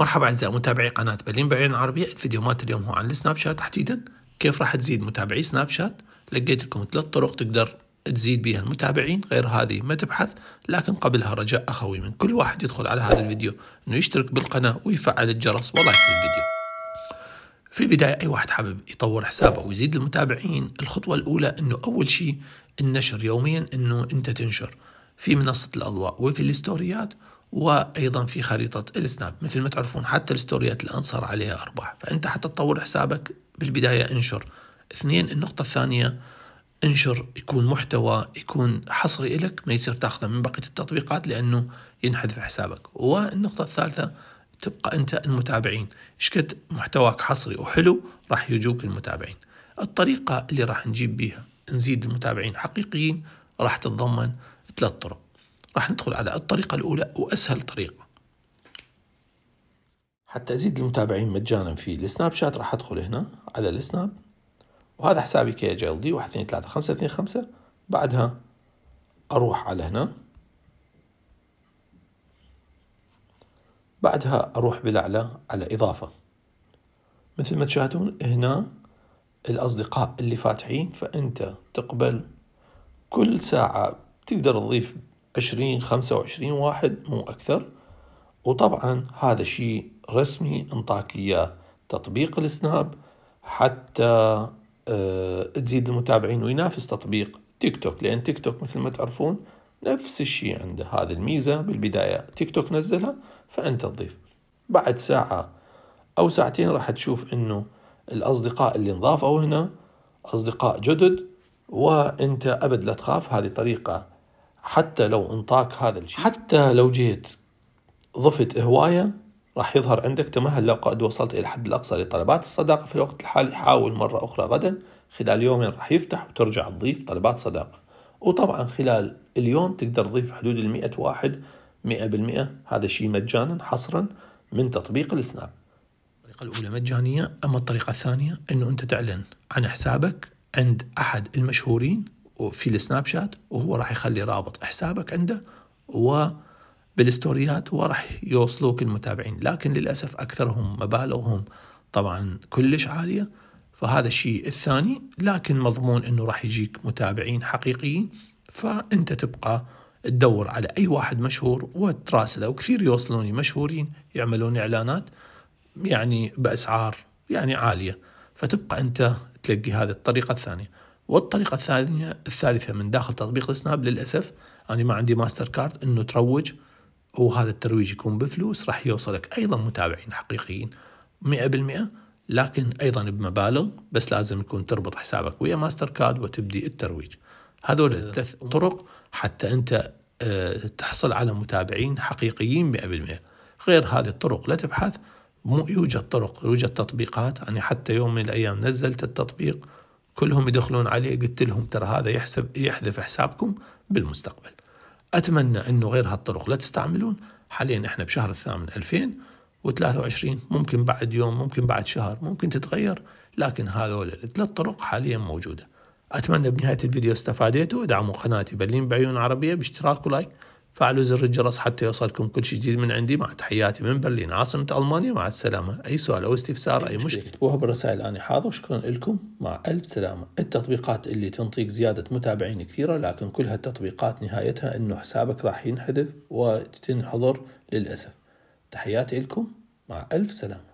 مرحبا أعزائي متابعي قناة بلين بعين العربية مات اليوم هو عن السناب شات تحديدا كيف راح تزيد متابعي سناب شات لقيت لكم ثلاث طرق تقدر تزيد بها المتابعين غير هذه ما تبحث لكن قبلها رجاء أخوي من كل واحد يدخل على هذا الفيديو أنه يشترك بالقناة ويفعل الجرس ولايك للفيديو في البداية أي واحد حابب يطور حسابه ويزيد المتابعين الخطوة الأولى أنه أول شيء النشر يوميا أنه أنت تنشر في منصة الأضواء وفي الستوريات وايضا في خريطه السناب مثل ما تعرفون حتى الستوريات الان صار عليها ارباح فانت حتى تطور حسابك بالبدايه انشر اثنين النقطه الثانيه انشر يكون محتوى يكون حصري لك ما يصير تاخذه من بقيه التطبيقات لانه ينحذف حسابك والنقطه الثالثه تبقى انت المتابعين ايش قد محتواك حصري وحلو راح يجوك المتابعين الطريقه اللي راح نجيب بيها نزيد المتابعين حقيقيين راح تتضمن ثلاث طرق راح ندخل على الطريقة الأولى وأسهل طريقة حتى أزيد المتابعين مجانا في السناب شات راح أدخل هنا على السناب وهذا حسابي كي جي ال دي واحد اثنين ثلاثة خمسة اثنين خمسة بعدها أروح على هنا بعدها أروح بالأعلى على إضافة مثل ما تشاهدون هنا الأصدقاء اللي فاتحين فأنت تقبل كل ساعة تقدر تضيف عشرين خمسة وعشرين واحد مو أكثر وطبعا هذا شيء رسمي انطاك إياه تطبيق السناب حتى اه تزيد المتابعين وينافس تطبيق تيك توك لأن تيك توك مثل ما تعرفون نفس الشيء عنده هذه الميزة بالبداية تيك توك نزلها فأنت تضيف بعد ساعة أو ساعتين راح تشوف أنه الأصدقاء اللي انضافوا هنا أصدقاء جدد وأنت أبد لا تخاف هذه طريقة حتى لو انطاك هذا الشيء حتى لو جيت ضفت هواية راح يظهر عندك تمهل لو قد وصلت إلى الحد الأقصى لطلبات الصداقة في الوقت الحالي حاول مرة أخرى غدا خلال يومين راح يفتح وترجع تضيف طلبات صداقة وطبعا خلال اليوم تقدر تضيف حدود المئة واحد مئة بالمئة هذا شيء مجانا حصرا من تطبيق السناب الطريقة الأولى مجانية أما الطريقة الثانية أنه أنت تعلن عن حسابك عند أحد المشهورين في السناب شات وهو راح يخلي رابط حسابك عنده وبالستوريات وراح يوصلوك المتابعين لكن للأسف أكثرهم مبالغهم طبعا كلش عالية فهذا الشيء الثاني لكن مضمون أنه راح يجيك متابعين حقيقيين فأنت تبقى تدور على أي واحد مشهور وتراسله وكثير يوصلوني مشهورين يعملون إعلانات يعني بأسعار يعني عالية فتبقى أنت تلقي هذه الطريقة الثانية والطريقة الثانية الثالثة من داخل تطبيق السناب للأسف أنا ما عندي ماستر كارد إنه تروج وهذا الترويج يكون بفلوس راح يوصلك أيضا متابعين حقيقيين مئة بالمئة لكن أيضا بمبالغ بس لازم يكون تربط حسابك ويا ماستر كارد وتبدي الترويج هذول إيه. الثلاث طرق حتى أنت آه، تحصل على متابعين حقيقيين 100% غير هذه الطرق لا تبحث مو يوجد طرق يوجد تطبيقات أنا يعني حتى يوم من الأيام نزلت التطبيق كلهم يدخلون عليه قلت لهم ترى هذا يحسب يحذف حسابكم بالمستقبل اتمنى انه غير هالطرق لا تستعملون حاليا احنا بشهر الثامن 2023 ممكن بعد يوم ممكن بعد شهر ممكن تتغير لكن هذول الثلاث طرق حاليا موجوده اتمنى بنهايه الفيديو استفاديتوا ادعموا قناتي بلين بعيون عربيه باشتراك ولايك فعلوا زر الجرس حتى يوصلكم كل شيء جديد من عندي مع تحياتي من برلين عاصمة ألمانيا مع السلامة أي سؤال أو استفسار أي مشكلة وهو بالرسائل أنا حاضر وشكرا لكم مع ألف سلامة التطبيقات اللي تنطيك زيادة متابعين كثيرة لكن كل هالتطبيقات نهايتها أنه حسابك راح ينحذف وتنحظر للأسف تحياتي لكم مع ألف سلامة